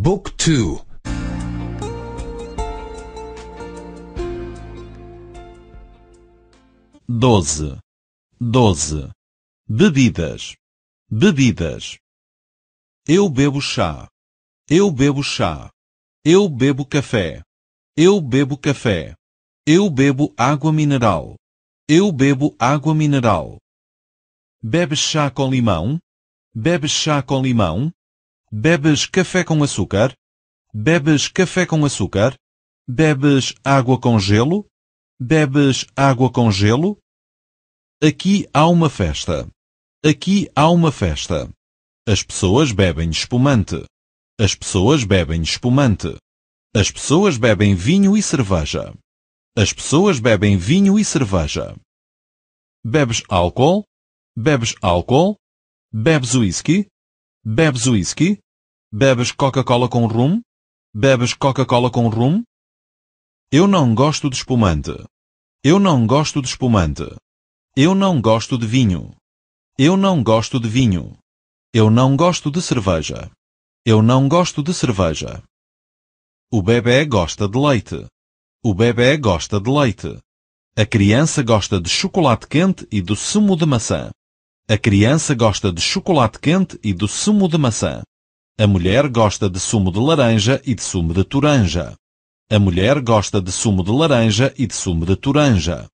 Book 2 12 12 Bebidas Bebidas Eu bebo chá. Eu bebo chá. Eu bebo café. Eu bebo café. Eu bebo água mineral. Eu bebo água mineral. Bebe chá com limão? Bebe chá com limão? Bebes café com açúcar? Bebes café com açúcar? Bebes água com gelo? Bebes água com gelo? Aqui há uma festa. Aqui há uma festa. As pessoas bebem espumante. As pessoas bebem espumante. As pessoas bebem vinho e cerveja. As pessoas bebem vinho e cerveja. Bebes álcool? Bebes álcool? Bebes whisky? Bebes whisky? Bebes Coca-Cola com rum? Bebes Coca-Cola com rum? Eu não gosto de espumante. Eu não gosto de espumante. Eu não gosto de vinho. Eu não gosto de vinho. Eu não gosto de cerveja. Eu não gosto de cerveja. O bebê gosta de leite. O bebê gosta de leite. A criança gosta de chocolate quente e do sumo de maçã. A criança gosta de chocolate quente e do sumo de maçã. A mulher gosta de sumo de laranja e de sumo de toranja. A mulher gosta de sumo de laranja e de sumo de toranja.